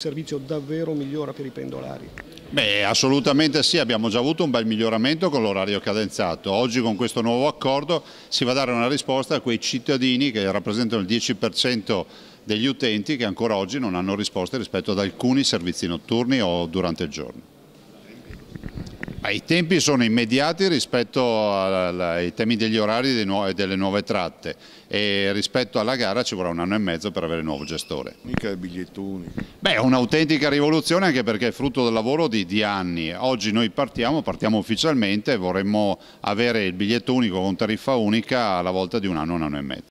servizio davvero migliora per i pendolari? Beh, assolutamente sì, abbiamo già avuto un bel miglioramento con l'orario cadenzato. Oggi con questo nuovo accordo si va a dare una risposta a quei cittadini che rappresentano il 10% degli utenti che ancora oggi non hanno risposte rispetto ad alcuni servizi notturni o durante il giorno. Ah, I tempi sono immediati rispetto ai temi degli orari e delle nuove tratte e rispetto alla gara ci vorrà un anno e mezzo per avere il nuovo gestore. Mica i bigliettoni. Beh, è un'autentica rivoluzione anche perché è frutto del lavoro di, di, anni. Oggi noi partiamo, partiamo ufficialmente, vorremmo avere il biglietto unico con tariffa unica alla volta di un anno, un anno e mezzo.